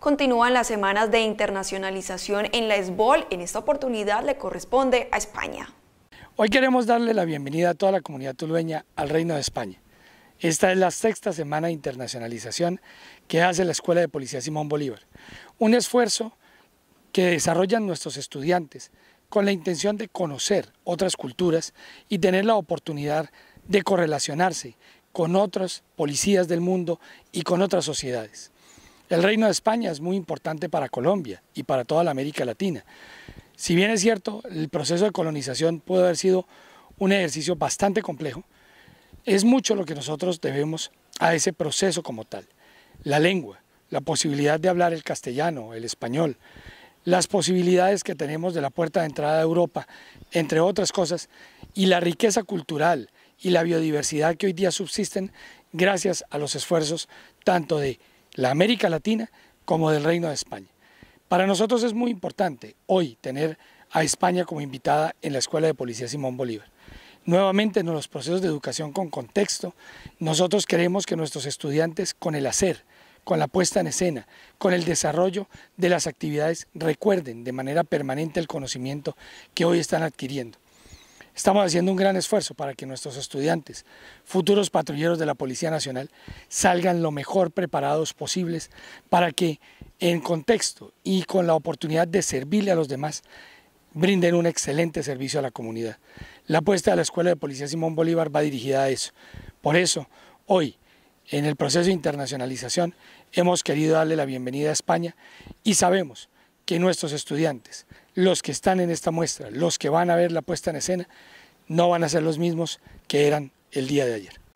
continúan las semanas de internacionalización en la ESBOL, En esta oportunidad le corresponde a España. Hoy queremos darle la bienvenida a toda la comunidad tulueña al Reino de España. Esta es la sexta semana de internacionalización que hace la Escuela de Policía Simón Bolívar. Un esfuerzo que desarrollan nuestros estudiantes con la intención de conocer otras culturas y tener la oportunidad de correlacionarse con otras policías del mundo y con otras sociedades. El Reino de España es muy importante para Colombia y para toda la América Latina. Si bien es cierto, el proceso de colonización puede haber sido un ejercicio bastante complejo, es mucho lo que nosotros debemos a ese proceso como tal. La lengua, la posibilidad de hablar el castellano, el español, las posibilidades que tenemos de la puerta de entrada a Europa, entre otras cosas, y la riqueza cultural y la biodiversidad que hoy día subsisten gracias a los esfuerzos tanto de la América Latina como del Reino de España. Para nosotros es muy importante hoy tener a España como invitada en la Escuela de Policía Simón Bolívar. Nuevamente en los procesos de educación con contexto, nosotros queremos que nuestros estudiantes con el hacer, con la puesta en escena, con el desarrollo de las actividades, recuerden de manera permanente el conocimiento que hoy están adquiriendo. Estamos haciendo un gran esfuerzo para que nuestros estudiantes, futuros patrulleros de la Policía Nacional, salgan lo mejor preparados posibles para que en contexto y con la oportunidad de servirle a los demás, brinden un excelente servicio a la comunidad. La apuesta de la Escuela de Policía Simón Bolívar va dirigida a eso. Por eso, hoy, en el proceso de internacionalización, hemos querido darle la bienvenida a España y sabemos que nuestros estudiantes, los que están en esta muestra, los que van a ver la puesta en escena, no van a ser los mismos que eran el día de ayer.